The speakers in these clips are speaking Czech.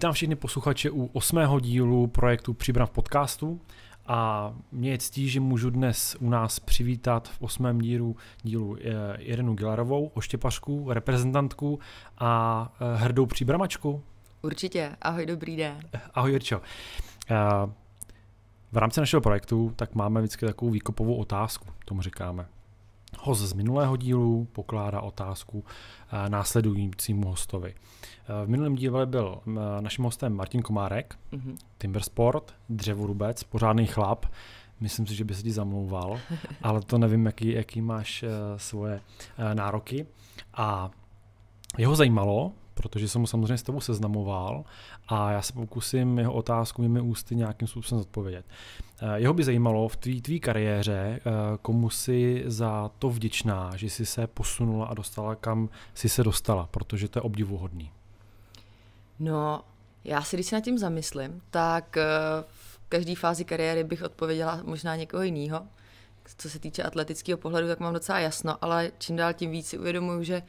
Vítám všechny posluchače u osmého dílu projektu Příbram v podcastu a mě je ctí, že můžu dnes u nás přivítat v osmém dílu, dílu eh, Irenu Gilarovou, oštěpařku, reprezentantku a eh, hrdou příbramačku. Určitě. Ahoj, dobrý den. Eh, ahoj, Jirčo. V rámci našeho projektu tak máme vždycky takovou výkopovou otázku, tomu říkáme. Host z minulého dílu pokládá otázku eh, následujícímu hostovi. Eh, v minulém díle byl eh, naším hostem Martin Komárek, mm-hmm. Timbersport, dřevorubec, pořádný chlap. Myslím si, že by se ti zamlouval, ale to nevím, jaký, jaký máš svoje nároky. A jeho zajímalo, protože jsem mu samozřejmě s tebou seznamoval a já se pokusím jeho otázku mými ústy nějakým způsobem zodpovědět. Eh, jeho by zajímalo v tvý, tvý kariéře, eh, komu si za to vděčná, že jsi se posunula a dostala, kam jsi se dostala, protože to je obdivuhodný. No, já si když se nad tím zamyslím, tak eh, v každé fázi kariéry bych odpověděla možná někoho jiného. Co se týče atletického pohledu, tak mám docela jasno, ale čím dál tím víc si uvědomuji, že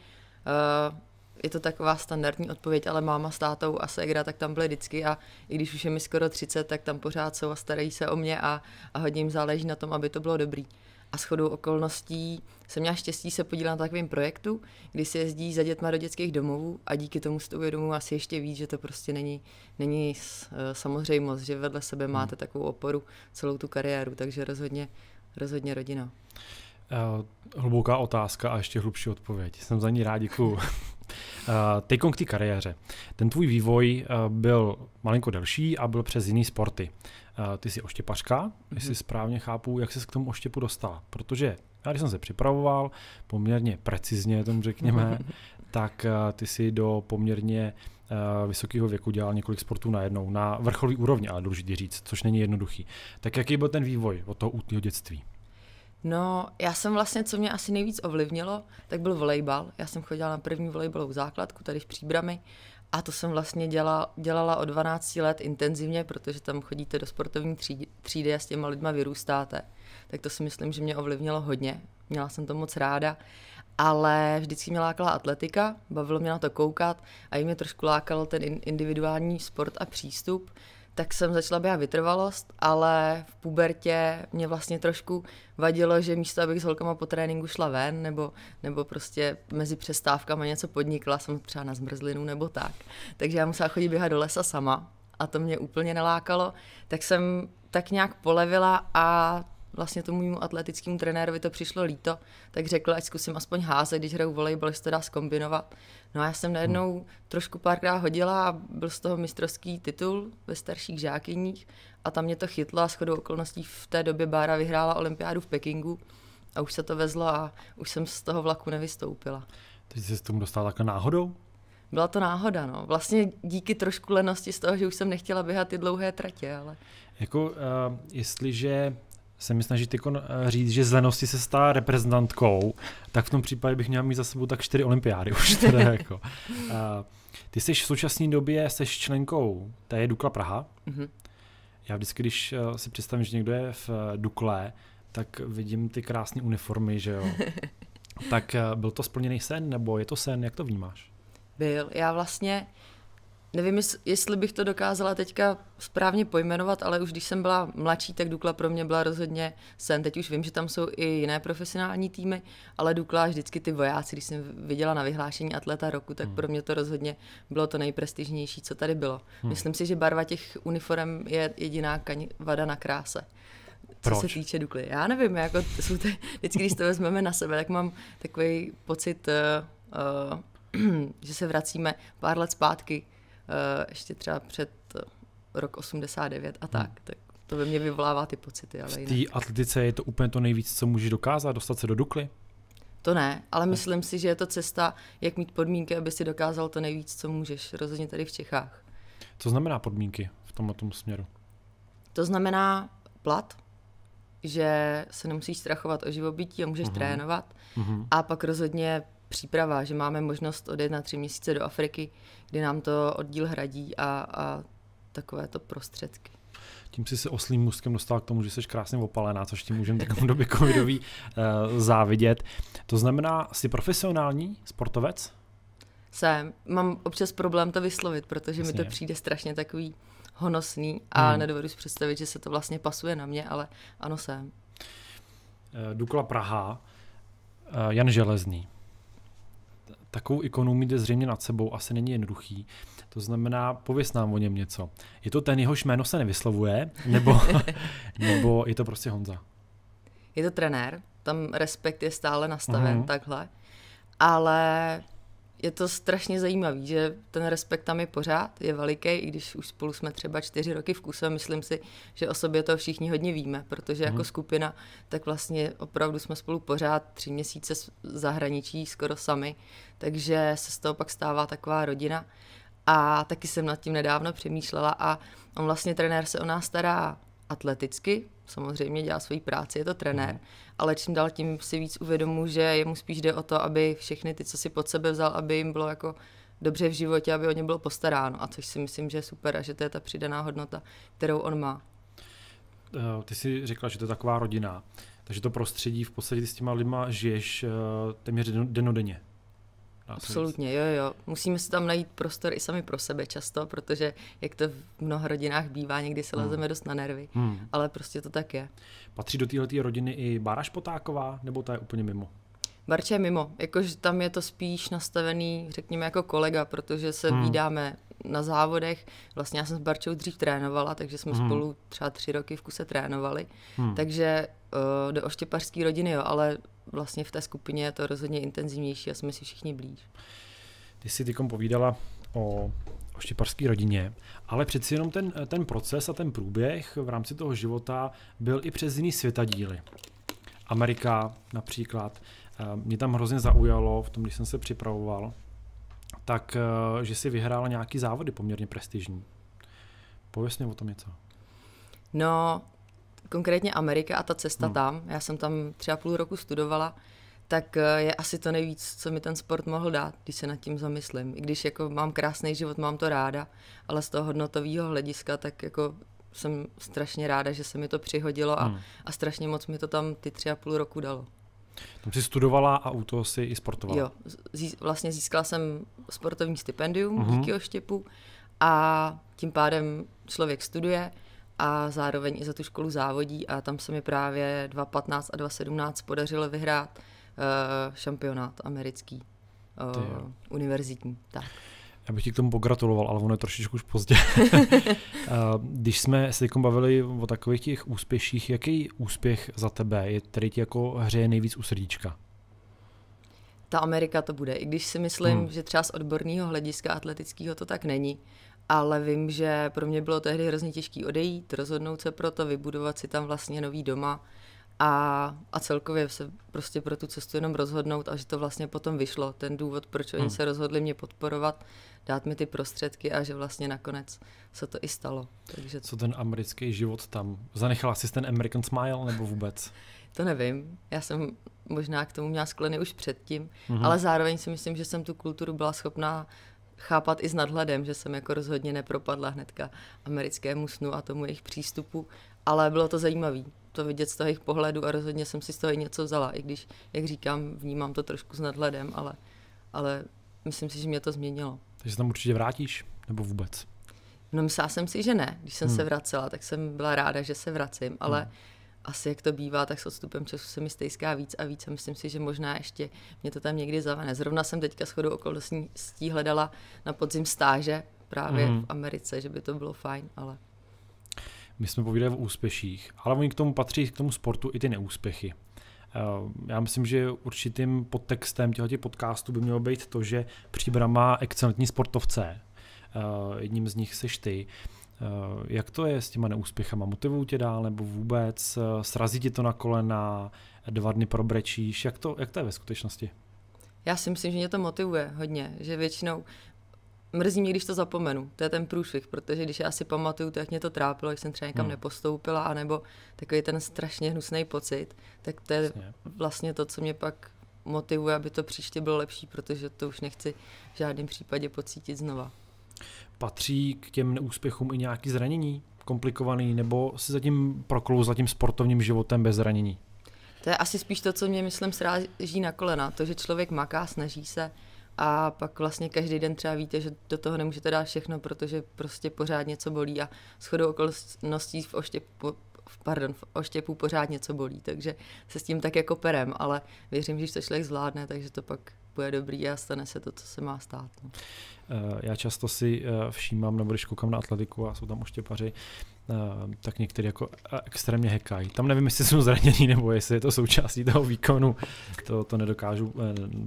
je to taková standardní odpověď, ale máma s tátou a ségra, tak tam byly vždycky a i když už je mi skoro 30, tak tam pořád jsou a starají se o mě a, a hodně jim záleží na tom, aby to bylo dobrý. A shodou okolností jsem měla štěstí se podílet na takovém projektu, kdy se jezdí za dětma do dětských domovů a díky tomu si to uvědomuji asi ještě víc, že to prostě není, není e, samozřejmost, že vedle sebe máte takovou oporu celou tu kariéru, takže rozhodně, rozhodně rodina. Eh, hluboká otázka a ještě hlubší odpověď. Jsem za ní rád, děkuju. Eh, teď k té kariéře. Ten tvůj vývoj eh, byl malinko delší a byl přes jiný sporty. Ty jsi oštěpařka, mm-hmm. jestli mhm. správně chápu, jak jsi k tomu oštěpu dostala. Protože já, když jsem se připravoval, poměrně precizně, tomu řekněme, tak ty si do poměrně vysokého věku dělal několik sportů najednou, na vrcholový úrovni, ale důležitý říct, což není jednoduchý. Tak jaký byl ten vývoj od toho útního dětství? No, já jsem vlastně, co mě asi nejvíc ovlivnilo, tak byl volejbal. Já jsem chodila na první volejbalovou základku tady v Příbrami a to jsem vlastně dělala, dělala od 12 let intenzivně, protože tam chodíte do sportovní třídy, třídy a s těma lidma vyrůstáte. Tak to si myslím, že mě ovlivnilo hodně. Měla jsem to moc ráda, ale vždycky mě lákala atletika, bavilo mě na to koukat a i mě trošku lákal ten individuální sport a přístup tak jsem začala běhat vytrvalost, ale v pubertě mě vlastně trošku vadilo, že místo, abych s holkama po tréninku šla ven nebo, nebo prostě mezi přestávkami něco podnikla, jsem třeba na zmrzlinu nebo tak. Takže já musela chodit běhat do lesa sama a to mě úplně nelákalo, tak jsem tak nějak polevila a vlastně tomu mému atletickému trenérovi to přišlo líto, tak řekl, ať zkusím aspoň házet, když hraju volejbal, jestli to dá skombinovat. No a já jsem najednou hmm. trošku párkrát hodila a byl z toho mistrovský titul ve starších žákyních a tam mě to chytlo a shodou okolností v té době Bára vyhrála olympiádu v Pekingu a už se to vezlo a už jsem z toho vlaku nevystoupila. Teď jsi se tomu dostala takhle jako náhodou? Byla to náhoda, no. Vlastně díky trošku lenosti z toho, že už jsem nechtěla běhat ty dlouhé tratě, ale... Jako, uh, jestliže se mi snaží eh, říct, že z lenosti se stá reprezentantkou, tak v tom případě bych měl mít za sebou tak čtyři olympiády už teda jako. A eh, ty jsi v současné době jsi členkou je Dukla Praha. Mm-hmm. Já vždycky, když eh, si představím, že někdo je v Dukle, tak vidím ty krásné uniformy, že jo. tak byl to splněný sen, nebo je to sen, jak to vnímáš? Byl. Já vlastně Nevím, jestli bych to dokázala teďka správně pojmenovat, ale už když jsem byla mladší, tak Dukla pro mě byla rozhodně sen. Teď už vím, že tam jsou i jiné profesionální týmy, ale Dukla vždycky ty vojáci, když jsem viděla na vyhlášení atleta roku, tak hmm. pro mě to rozhodně bylo to nejprestižnější, co tady bylo. Hmm. Myslím si, že barva těch uniform je jediná vada na kráse co Proč? se týče Dukly. Já nevím, jako jsou to, vždycky, když to vezmeme na sebe, tak mám takový pocit, uh, uh, že se vracíme pár let zpátky Eh, ještě třeba před eh, rok 89 a hmm. tak, tak to ve mě vyvolává ty pocity. Ale v té atletice je to úplně to nejvíc, co můžeš dokázat, dostat se do Dukly? To ne, ale myslím si, že je to cesta, jak mít podmínky, aby si dokázal to nejvíc, co můžeš, rozhodně tady v Čechách. Co znamená podmínky v tomto tom směru? To znamená plat, že se nemusíš strachovat o živobytí a můžeš uhum. trénovat Uhum. a pak rozhodně příprava, že máme možnost odjet na tři měsíce do Afriky, kdy nám to oddíl hradí a, a takovéto prostředky. Tím si se oslým muskem dostal k tomu, že jsi krásně opalená, což ti můžeme takovou době covidový uh, závidět. To znamená, jsi profesionální sportovec? Jsem. Mám občas problém to vyslovit, protože Jasně. mi to přijde strašně takový honosný a hmm. nedovedu si představit, že se to vlastně pasuje na mě, ale ano jsem. Eh, Dukla Praha, eh, Jan Železný. Takovou ikonu mít zřejmě nad sebou asi není jednoduchý. To znamená, pověs nám o něm něco. Je to ten, jehož jméno se nevyslovuje, nebo, nebo je to prostě Honza? Je to trenér, tam respekt je stále nastaven uh-huh. takhle, ale je to strašně zajímavé, že ten respekt tam je pořád, je veliký, i když už spolu jsme třeba čtyři roky v kuse, myslím si, že o sobě to všichni hodně víme, protože jako mm. skupina, tak vlastně opravdu jsme spolu pořád tři měsíce zahraničí skoro sami, takže se z toho pak stává taková rodina. A taky jsem nad tím nedávno přemýšlela a on vlastně trenér se o nás stará atleticky, samozřejmě dělá svoji práci, je to trenér, mm. ale čím dál tím si víc uvědomu, že jemu spíš jde o to, aby všechny ty, co si pod sebe vzal, aby jim bylo jako dobře v životě, aby o ně bylo postaráno, a což si myslím, že je super a že to je ta přidaná hodnota, kterou on má. Eh, ty jsi řekla, že to je taková rodina, takže to prostředí v podstatě ty s těma lidma žiješ eh, téměř denodenně. Absolutně, jo, jo. Musíme si tam najít prostor i sami pro sebe často, protože jak to v mnoha rodinách bývá, někdy se hmm. lezeme hmm. dost na nervy, hmm. ale prostě to tak je. Patří do téhle rodiny i Bára Špotáková, nebo ta je úplně mimo? Barče je mimo, jakože tam je to spíš nastavený, řekněme, jako kolega, protože se hmm. vídáme na závodech. Vlastně já jsem s Barčou dřív trénovala, takže jsme hmm. spolu třeba tři roky v kuse trénovali. Hmm. Takže uh, do oštěpařské rodiny, jo, ale vlastně v té skupině je to rozhodně intenzivnější a jsme si všichni blíž. Ty jsi teď povídala o štěparské rodině, ale přeci jenom ten, ten proces a ten průběh v rámci toho života byl i přes jiný světadíly. Amerika například. Eh, mě tam hrozně zaujalo v tom, když jsem se připravoval, tak, eh, že si vyhrála nějaký závody poměrně prestižní. Pověs mi o tom něco. No, konkrétně Amerika a ta cesta hmm. tam, já jsem tam třeba půl roku studovala, tak eh, je asi to nejvíc, co mi ten sport mohl dát, když se nad tím zamyslím. I když jako mám krásný život, mám to ráda, ale z toho hodnotového hlediska, tak jako jsem strašně ráda, že se mi to přihodilo a, hmm. a strašně moc mi to tam ty tři a půl roku dalo. Tam jsi studovala a u toho si i sportovala. Jo, zís, vlastně získala jsem sportovní stipendium uh-huh. díky oštěpu a tím pádem člověk studuje, a zároveň i za tu školu závodí a tam se mi právě 2.15 a 2.17 podařilo vyhrát uh, šampionát americký, uh, univerzitní. Tak. Já bych ti k tomu pogratuloval, ale ono je trošičku už pozdě. Eh, když jsme se bavili o takových těch úspěších, jaký úspěch za tebe je, který ti jako hřeje nejvíc u srdíčka? ta Amerika to bude. I když si myslím, hmm. že třeba z odborného hlediska atletického to tak není, ale vím, že pro mě bylo tehdy hrozně těžký odejít, rozhodnout se pro to, vybudovat si tam vlastně nový doma a, a celkově se prostě pro tu cestu jenom rozhodnout a že to vlastně potom vyšlo, ten důvod, proč oni hmm. se rozhodli mě podporovat, dát mi ty prostředky a že vlastně nakonec se to i stalo. Takže... Co ten americký život tam? Zanechala jsi ten American smile nebo vůbec? to nevím, já jsem možná k tomu měla skleny už předtím, hmm. ale zároveň si myslím, že jsem tu kulturu byla schopná chápat i s nadhledem, že jsem jako rozhodně nepropadla hnedka americkému snu a tomu jejich přístupu, ale bylo to zajímavé to vidět z toho jejich pohledu a rozhodně jsem si z toho i něco vzala, i když, jak říkám, vnímám to trošku s nadhledem, ale, ale myslím si, že mě to změnilo. Takže se tam určitě vrátíš, nebo vůbec? No myslela jsem si, že ne. Když jsem hmm. se vracela, tak jsem byla ráda, že se vracím, ale hmm asi jak to bývá, tak s odstupem času se mi stejská víc a víc a myslím si, že možná ještě mě to tam někdy zavane. Zrovna jsem teďka chodou okolností hledala na podzim stáže právě mm. v Americe, že by to bylo fajn, ale... My jsme povídali o úspěších, ale oni k tomu patří, k tomu sportu i ty neúspěchy. Eh, já myslím, že určitým podtextem těchto podcastů by mělo být to, že Příbram má excelentní sportovce. Eh, jedním z nich seš ty. Eh, jak to je s těma neúspěchama? Motivují tě dál nebo vůbec? Eh, srazí ti to na kolena? Dva dny probrečíš? Jak to, jak to je ve skutečnosti? Já si myslím, že mě to motivuje hodně, že většinou mrzí mě, když to zapomenu. To je ten průšvih, protože když já si pamatuju, to, jak mě to trápilo, jak jsem třeba někam hmm. nepostoupila, anebo takový ten strašně hnusný pocit, tak to je vlastně. vlastně to, co mě pak motivuje, aby to příště bylo lepší, protože to už nechci v žádném případě pocítit znova. Patří k těm neúspěchům i nějaký zranění komplikovaný, nebo si zatím za tím sportovním životem bez zranění? To je asi spíš to, co mě, myslím, sráží na kolena. To, že člověk maká, snaží se a pak vlastně každý den třeba víte, že do toho nemůžete dát všechno, protože prostě pořád něco bolí a shodou okolností v oštěpu, pardon, v oštěpu pořád něco bolí, takže se s tím tak jako perem, ale věřím, že to člověk zvládne, takže to pak bude dobrý a stane se to, co se má stát. No. Eh, já často si eh, všímám, nebo když koukám na atletiku a jsou tam oštěpaři, eh, tak někteří jako extrémně hekají. Tam nevím, jestli jsou zranění nebo jestli je to součástí toho výkonu. To, to nedokážu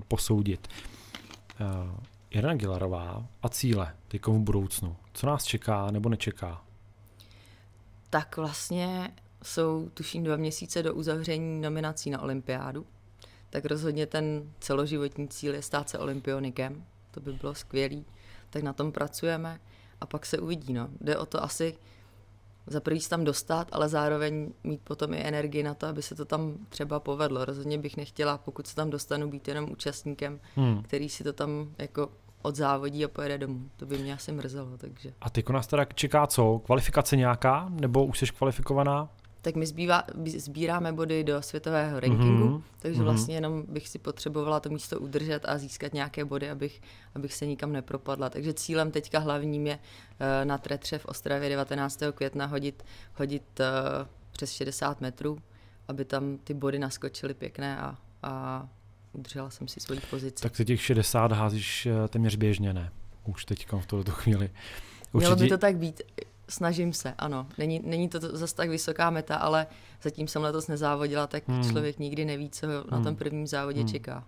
posoudit. Jana Gilarová a cíle teď v budoucnu. Co nás čeká nebo nečeká? Tak vlastně jsou tuším dva měsíce do uzavření nominací na olympiádu tak rozhodně ten celoživotní cíl je stát se olympionikem. To by bylo skvělý. Tak na tom pracujeme a pak se uvidí. No. Jde o to asi za prvý tam dostat, ale zároveň mít potom i energii na to, aby se to tam třeba povedlo. Rozhodně bych nechtěla, pokud se tam dostanu, být jenom účastníkem, hmm. který si to tam jako od závodí a pojede domů. To by mě asi mrzelo, takže. A ty nás teda čeká co? Kvalifikace nějaká? Nebo už jsi kvalifikovaná? tak my zbývá, sbíráme body do světového mhm, rankingu, mm-hmm. takže mhm. vlastně jenom bych si potřebovala to místo udržet a získat nějaké body, abych, abych se nikam nepropadla. Takže cílem teďka hlavním je uh, na Tretře v Ostravě 19. května hodit, hodit uh, přes 60 metrů, aby tam ty body naskočily pěkné a, a udržela jsem si svoji pozici. Tak se těch 60 házíš eh, téměř běžně, ne? Už teďka v tuto chvíli. Určitě... Mělo by to tak být. Snažím se, ano. Není, není to, to zase tak vysoká meta, ale zatím jsem letos nezávodila, tak hmm. člověk nikdy neví, co hmm. na tom hmm. prvním závodě hmm. čeká.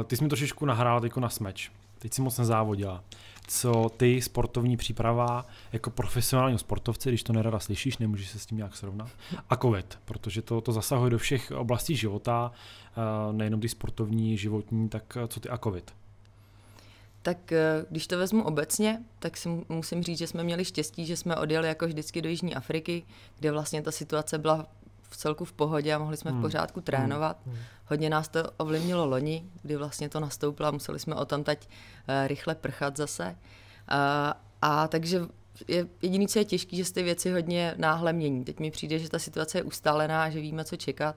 Eh, ty jsi mi trošičku nahrála jako na smeč. Teď jsi moc nezávodila. Co ty, sportovní příprava, jako profesionální sportovce, když to nerada slyšíš, nemůžeš se s tím nějak srovnat, a COVID, protože to, to zasahuje do všech oblastí života, eh, nejenom ty sportovní, životní, tak eh, co ty a COVID? tak eh, když to vezmu obecně, tak si musím říct, že jsme měli štěstí, že jsme odjeli jako vždycky do Jižní Afriky, kde vlastně ta situace byla v celku v pohodě a mohli jsme v hmm. pořádku hmm. trénovat. Hmm. Hodně nás to ovlivnilo loni, kdy vlastně to nastoupilo a museli jsme o tam teď eh, rychle prchat zase. A, eh, a takže je, jediný, co je těžké, že se ty věci hodně náhle mění. Teď mi přijde, že ta situace je ustálená, že víme, co čekat.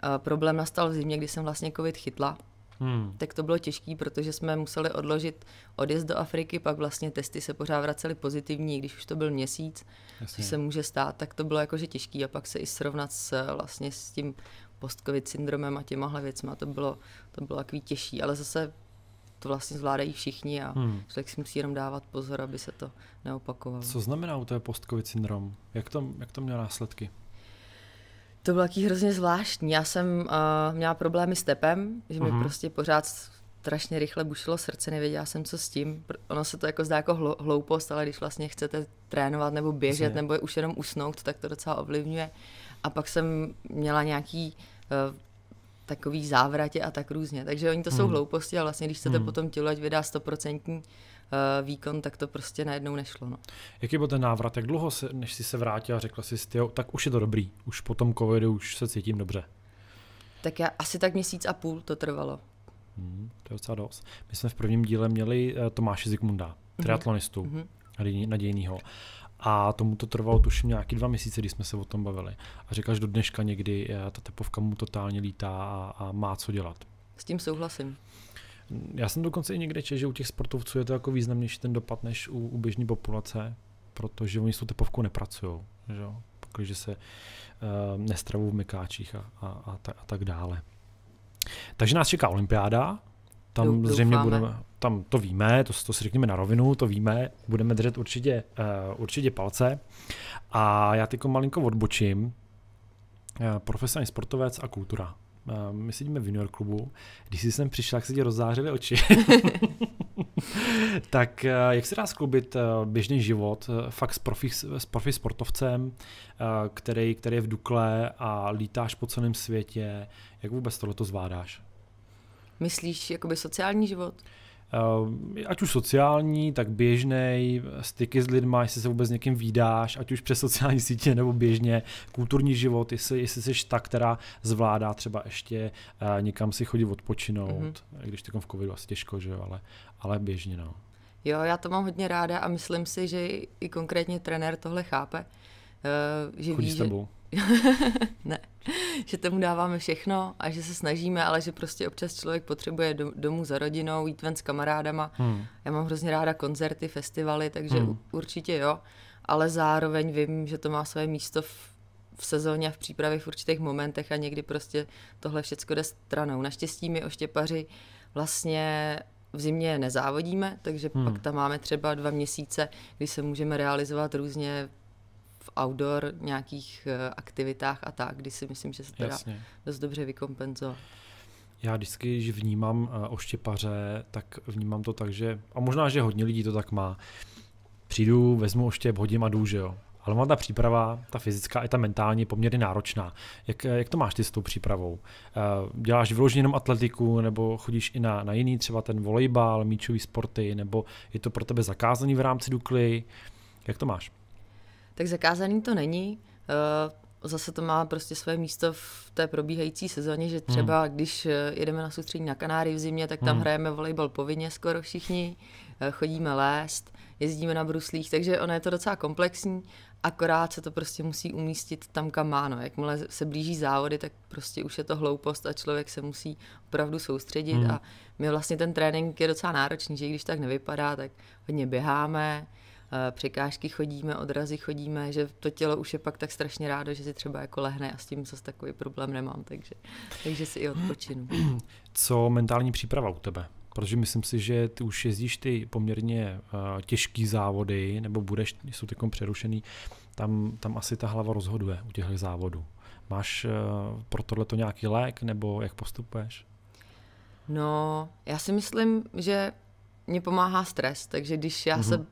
A problém nastal v zimě, kdy jsem vlastně covid chytla Hmm. Tak to bylo těžké, protože jsme museli odložit odjezd do Afriky, pak vlastně testy se pořád vracely pozitivní, když už to byl měsíc, Jasně. se může stát, tak to bylo jakože těžký a pak se i srovnat s, vlastně s tím post-covid syndromem a těmahle věcma, to bylo, to bylo takový těžší, ale zase to vlastně zvládají všichni a hmm. člověk si musí jenom dávat pozor, aby se to neopakovalo. Co znamená u toho post-covid syndrom? Jak to, jak to mělo následky? To bylo taky hrozně zvláštní. Já jsem uh, měla problémy s tepem, že mi uh-huh. prostě pořád strašně rychle bušilo srdce, nevěděla jsem, co s tím. Ono se to jako zdá jako hloupost, ale když vlastně chcete trénovat nebo běžet, Jasně. nebo už jenom usnout, tak to docela ovlivňuje. A pak jsem měla nějaký uh, takový závratě a tak různě. Takže oni to uh-huh. jsou mhm. hlouposti a vlastně, když chcete uh-huh. Mhm. potom tělo, ať vydá stoprocentní Eh, výkon, tak to prostě najednou nešlo. No. Jaký byl ten návrat? Jak dlouho, se, než jsi se vrátila a řekla jsi, jo, tak už je to dobrý, už po tom covidu už se cítím dobře? Tak já asi tak měsíc a půl to trvalo. Hmm, to je docela dost. My jsme v prvním díle měli eh, Tomáše Zikmunda, mhm. triatlonistu, mm-hmm. nadějného. A tomu to trvalo tuším nějaký dva měsíce, když jsme se o tom bavili. A říkáš do dneška někdy, eh, ta tepovka mu totálně lítá a, a má co dělat. S tím souhlasím. Já jsem dokonce i někde četl, že u těch sportovců je to jako významnější ten dopad než u, u běžné populace, protože oni s tou tepovkou nepracují, že Protože se uh, nestravují v mykáčích a, a, a, ta, a tak dále. Takže nás čeká olympiáda, tam Doufáme. zřejmě budeme, tam to víme, to, to si řekněme na rovinu, to víme, budeme držet určitě, uh, určitě palce. A já teď malinko odbočím. Uh, profesionální sportovec a kultura my sedíme v junior klubu, když jsi sem přišla, tak se ti rozzářily oči. tak eh, jak se dá skloubit eh, běžný život eh, fakt s profi, s profi sportovcem, který, který je v Dukle a lítáš po celém světě, jak vůbec tohle to zvládáš? Myslíš jakoby sociální život? Eh, ať už sociální, tak běžný, styky s lidmi, jestli se vůbec někým vydáš, ať už přes sociální sítě nebo běžně, kulturní život, jestli, jestli jsi ta, která zvládá třeba ještě eh, někam si chodit odpočinout, mm-hmm. když takom v covidu asi těžko, že jo, ale, ale běžně no. Jo, já to mám hodně ráda a myslím si, že i konkrétně trenér tohle chápe. Eh, že Chodí ví, s tebou. Že... ne, že tomu dáváme všechno a že se snažíme, ale že prostě občas člověk potřebuje domů za rodinou, jít ven s kamarádama. Hmm. Já mám hrozně ráda koncerty, festivaly, takže hmm. určitě jo, ale zároveň vím, že to má své místo v v sezóně a v přípravě v určitých momentech a někdy prostě tohle všechno jde stranou. Naštěstí my oštěpaři vlastně v zimě nezávodíme, takže hmm. pak tam máme třeba dva měsíce, kdy se můžeme realizovat různě outdoor nějakých eh, aktivitách a tak, kdy si myslím, že se to dá dost dobře vykompenzovat. Já vždycky, když vnímám eh, oštěpaře, tak vnímám to tak, že, a možná, že hodně lidí to tak má, přijdu, vezmu oštěp, hodím a jdu, že jo. Ale ona ta příprava, ta fyzická i ta mentální je poměrně náročná. Jak, eh, jak to máš ty s tou přípravou? Děláš vyloženě jenom atletiku, nebo chodíš i na, na jiný, třeba ten volejbal, míčový sporty, nebo je to pro tebe zakázaný v rámci Dukly? Jak to máš? tak zakázaný to není. Eh, zase to má prostě své místo v té probíhající sezóně, že třeba hmm. když eh, jedeme na soustředí na Kanáry v zimě, tak tam hmm. hrajeme volejbal povinně skoro všichni, eh, chodíme lézt, jezdíme na bruslích, takže ono je to docela komplexní, akorát se to prostě musí umístit tam, kam má. No. Jakmile se blíží závody, tak prostě už je to hloupost a člověk se musí opravdu soustředit. Hmm. A my vlastně ten trénink je docela náročný, že když tak nevypadá, tak hodně běháme, Eh, překážky chodíme, odrazy chodíme, že to tělo už je pak tak strašně rádo, že si třeba jako lehne a s tím zase takový problém nemám, takže, takže si i odpočinu. Co mentální příprava u tebe? protože myslím si, že ty už jezdíš ty poměrně eh, těžký závody, nebo budeš, jsou teď přerušený, tam, tam asi ta hlava rozhoduje u těchto závodů. Máš eh, pro tohle to nějaký lék, nebo jak postupuješ? No, já si myslím, že mě pomáhá stres, takže když já mm-hmm. se mhm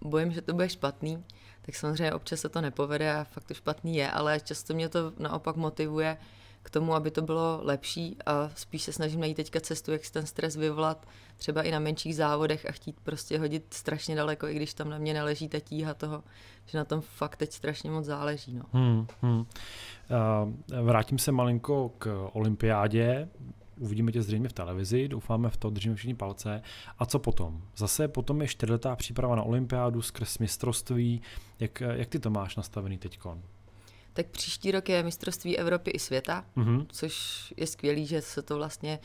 bojím, že to bude špatný, tak samozřejmě občas se to nepovede a fakt to špatný je, ale často mě to naopak motivuje k tomu, aby to bylo lepší a spíš se snažím najít teďka cestu, jak si ten stres vyvolat třeba i na menších závodech a chtít prostě hodit strašně daleko, i když tam na mě neleží ta tíha toho, že na tom fakt teď strašně moc záleží. No. Hmm, hmm. Eh, vrátím se malinko k olympiádě uvidíme tě zřejmě v televizi, doufáme v to, držíme všichni palce. A co potom? Zase potom je čtyřletá příprava na olympiádu skrz mistrovství. Jak, jak ty to máš nastavený teďkon? Tak příští rok je mistrovství Evropy i světa, mm-hmm. což je skvělý, že se to vlastně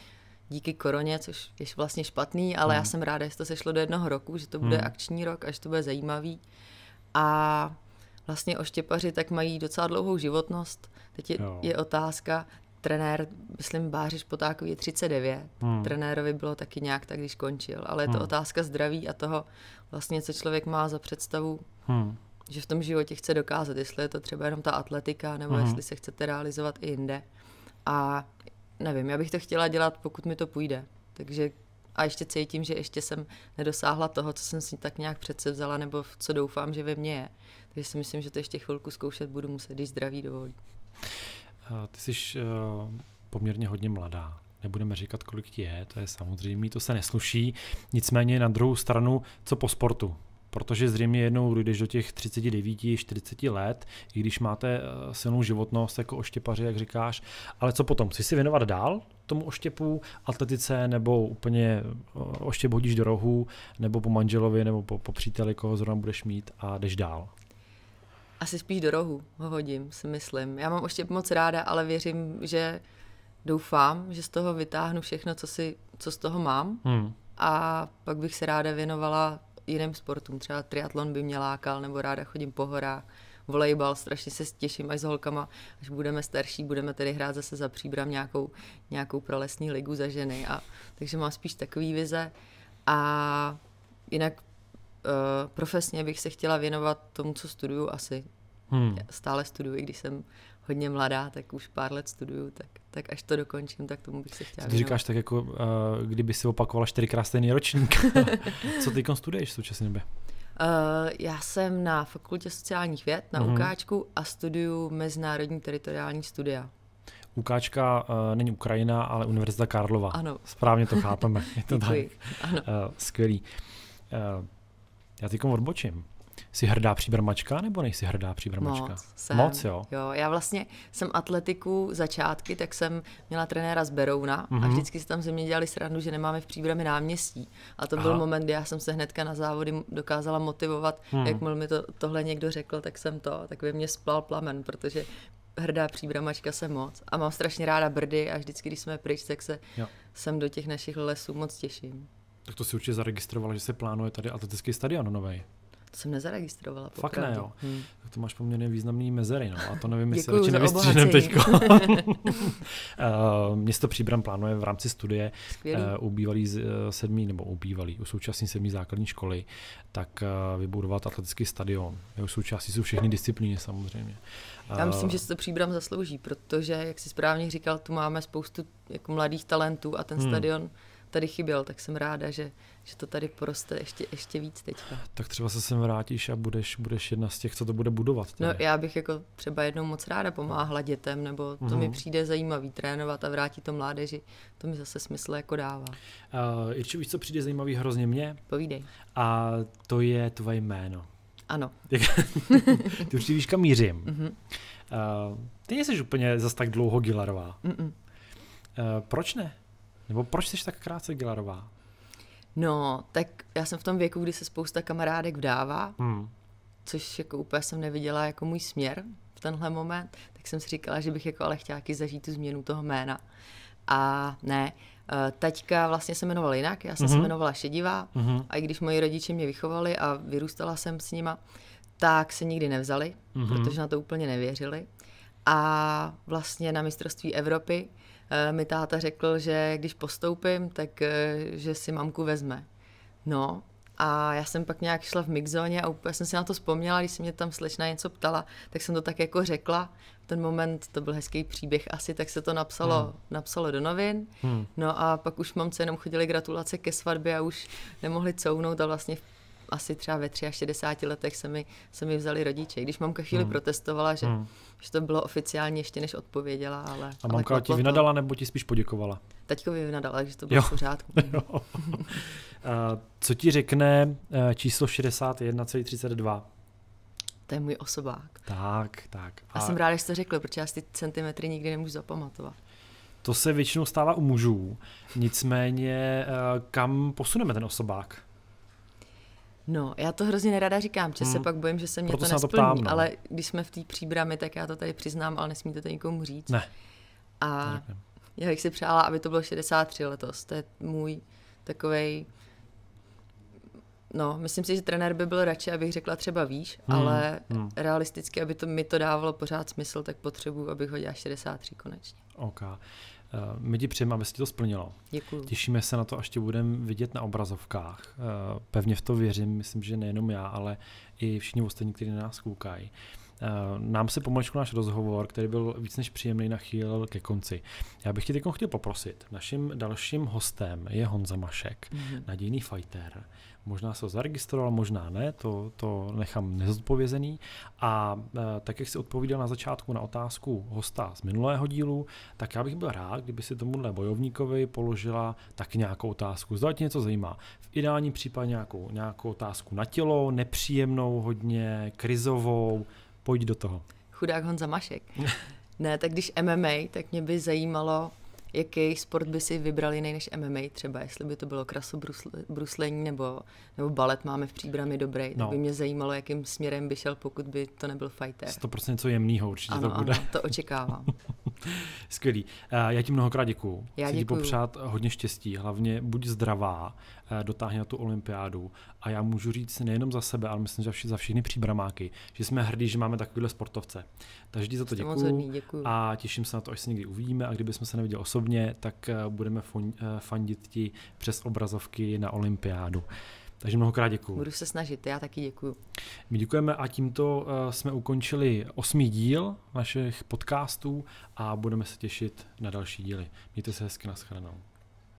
díky koroně, což je vlastně špatný, ale mm. já mhm. jsem ráda, že to sešlo do jednoho roku, že to bude mm. akční rok a že to bude zajímavý. A vlastně oštěpaři tak mají docela dlouhou životnost. Teď je, je otázka, trenér, myslím, Bářiš Potákový je 39. Hmm. Trenérovi bylo taky nějak tak, když končil. Ale je to hmm. otázka zdraví a toho vlastně, co člověk má za představu, hmm. že v tom životě chce dokázat, jestli je to třeba jenom ta atletika, nebo hmm. jestli se chcete realizovat i jinde. A nevím, já bych to chtěla dělat, pokud mi to půjde. Takže a ještě cítím, že ještě jsem nedosáhla toho, co jsem si tak nějak přece vzala, nebo v co doufám, že ve mně je. Takže si myslím, že to ještě chvilku zkoušet budu muset, když zdraví dovolí. Eh, ty jsi eh, poměrně hodně mladá. Nebudeme říkat, kolik ti je, to je samozřejmě, to se nesluší. Nicméně na druhou stranu, co po sportu? protože zřejmě jednou dojdeš do těch 39-40 let, i když máte eh, silnou životnost jako oštěpaři, jak říkáš, ale co potom? Chci si věnovat dál tomu oštěpu, atletice, nebo úplně oštěp hodíš do rohu, nebo po manželovi, nebo po, po příteli, koho zrovna budeš mít a jdeš dál? asi spíš do rohu ho hodím, si myslím. Já mám ještě moc ráda, ale věřím, že doufám, že z toho vytáhnu všechno, co, si, co z toho mám. Hmm. A pak bych se ráda věnovala jiným sportům. Třeba triatlon by mě lákal, nebo ráda chodím po horách. Volejbal, strašně se těším, až s holkama, až budeme starší, budeme tedy hrát zase za příbram nějakou, nějakou prolesní ligu za ženy. A, takže mám spíš takový vize. A jinak Eh, profesně bych se chtěla věnovat tomu, co studuju asi. Hmm. stále studuju, i když jsem hodně mladá, tak už pár let studuju, tak, tak až to dokončím, tak tomu bych se chtěla věnovat. Ty říkáš tak jako, uh, kdyby si opakovala čtyřikrát stejný ročník. co ty studuješ v současné době? Uh, já jsem na fakultě sociálních věd, na hmm. UKáčku a studuju mezinárodní teritoriální studia. Ukáčka uh, není Ukrajina, ale Univerzita Karlova. Ano. Správně to chápeme. Je to tak. Ano. Uh, skvělý. Uh, já teď odbočím. Jsi hrdá příbrmačka nebo nejsi hrdá příbrmačka? Moc, jsem. Moc jo. jo. Já vlastně jsem atletiku začátky, tak jsem měla trenéra z Berouna mm-hmm. a mhm. vždycky se tam ze mě dělali srandu, že nemáme v příbrami náměstí. A to Aha. byl moment, kdy já jsem se hnedka na závody dokázala motivovat. Hmm. Jakmile mi to, tohle někdo řekl, tak jsem to, tak ve mě splal plamen, protože hrdá příbramačka jsem moc. A mám strašně ráda brdy a vždycky, když jsme pryč, tak se jo. sem do těch našich lesů moc těším. Tak to si určitě zaregistrovala, že se plánuje tady atletický stadion nový. To jsem nezaregistrovala. Popravdu. Fakt ne, jo. Hmm. Tak to máš poměrně významný mezery, no. A to nevím, jestli radši nevystříhneme teď. Eh, město Příbram plánuje v rámci studie Skvělý. Eh, u bývalý eh, sedmý, nebo u bývalý, u současný sedmý základní školy, tak vybudovat atletický stadion. Jeho součástí jsou všechny disciplíny samozřejmě. Já myslím, že se to Příbram zaslouží, protože, jak si správně říkal, tu máme spoustu jako mladých talentů a ten hmm. stadion tady chyběl, tak jsem ráda, že, že to tady poroste ještě, ještě víc teďka. Tak třeba se sem vrátíš a budeš, budeš jedna z těch, co to bude budovat. Tady. No já bych jako třeba jednou moc ráda pomáhla dětem, nebo to uh-huh. mi mhm. přijde zajímavý trénovat a vrátit to mládeži, to mi zase smysl jako dává. Uh, Irče, víš, co přijde zajímavý hrozně mě? Povídej. A to je tvoje jméno. Ano. Ty určitě víš, kam mířím. Uh-huh. Uh, ty nejsi úplně zas tak dlouho Gilarová. Uh-uh. Uh, proč ne? Nebo proč jsi tak krátce Gilarová? No, tak já jsem v tom věku, kdy se spousta kamarádek vdává, hmm. což jako úplně jsem neviděla jako můj směr v tenhle moment, tak jsem si říkala, že bych jako ale chtěla zažít tu změnu toho jména. A ne, eh, Taťka vlastně se jmenovala jinak, já jsem mm-hmm. se mhm. jmenovala Šedivá mm-hmm. a i když moji rodiče mě vychovali a vyrůstala jsem s nima, tak se nikdy nevzali, mm-hmm. protože na to úplně nevěřili. A vlastně na mistrovství Evropy Eh, mi táta řekl, že když postoupím, tak eh, že si mamku vezme. No, a já jsem pak nějak šla v mixzóně a úplně jsem si na to vzpomněla, když se mě tam slečna něco ptala, tak jsem to tak jako řekla. V ten moment, to byl hezký příběh asi, tak se to napsalo, hmm. napsalo do novin. Hmm. No a pak už mamce jenom chodili gratulace ke svatbě a už nemohli counout a vlastně v asi třeba ve 63 letech se mi, se mi vzali rodiče. Když mamka chvíli hmm. protestovala, že, hmm. že to bylo oficiálně ještě než odpověděla, ale... A mamka ale ti vynadala to... nebo ti spíš poděkovala? Taťkovi vynadala, že to bylo jo. v pořádku. A co ti řekne eh, číslo 61,32? To je můj osobák. Tak, tak. A, a jsem ráda, že jste řekl, protože já si ty centimetry nikdy nemůžu zapamatovat. To se většinou stává u mužů. Nicméně, eh, kam posuneme ten osobák? No, já to hrozně nerada říkám, že mm. pak bojím, že se mě Proto to nesplní, to ptám, no. ale když jsme v té příbrami, tak já to tady přiznám, ale nesmíte to nikomu říct. Ne. A ne, já bych si přála, aby to bylo 63 letos. To je můj takovej... No, myslím si, že trenér by byl radši, abych řekla třeba víš, hmm, ale hmm. realisticky, aby to mi to dávalo pořád smysl, tak potřebuju, abych ho dělal 63 konečně. Okay. Eh, my ti přejeme, aby se ti to splnilo. Děkuju. Těšíme se na to, až tě budeme vidět na obrazovkách. Eh, pevně v to věřím, myslím, že nejenom já, ale i všichni ostatní, kteří na nás koukají. Eh, nám se pomalečku náš rozhovor, který byl víc než příjemný, nachýlil ke konci. Já bych ti teď chtěl poprosit. Naším dalším hostem je Honza Mašek, mm-hmm. nadějný fighter. Možná se ho zaregistroval, možná ne, to, to nechám nezodpovězený. A e, tak, jak jsi odpovídal na začátku na otázku hosta z minulého dílu, tak já bych byl rád, kdyby si tomuhle bojovníkovi položila tak nějakou otázku. Zda něco zajímá. V ideálním případě nějakou, nějakou otázku na tělo, nepříjemnou hodně, krizovou, Pojď do toho. Chudák Honza Mašek. ne, tak když MMA, tak mě by zajímalo, jaký sport by si vybral jiný než MMA třeba, jestli by to bylo krasobruslení nebo, nebo balet máme v příbrami dobrý, no. tak by mě zajímalo, jakým směrem by šel, pokud by to nebyl fighter. 100% něco jemného určitě ano, to bude. Ano, to očekávám. Skvělý. Eh, já ti mnohokrát děkuju. Já Chci ti popřát hodně štěstí, hlavně buď zdravá, eh, dotáhně na tu olympiádu a já můžu říct nejenom za sebe, ale myslím, že za všechny příbramáky, že jsme hrdí, že máme takovýhle sportovce. Takže ti za to děkuju, hodný, děkuju a těším se na to, až se někdy uvidíme a kdybychom se neviděli osobně, osobně, tak eh, budeme eh, fandit ti přes obrazovky na olympiádu. Takže mnohokrát děkuji. Budu se snažit, já taky děkuji. My děkujeme a tímto eh, jsme ukončili osmý díl našich podcastů a budeme se těšit na další díly. Mějte se hezky, nashledanou.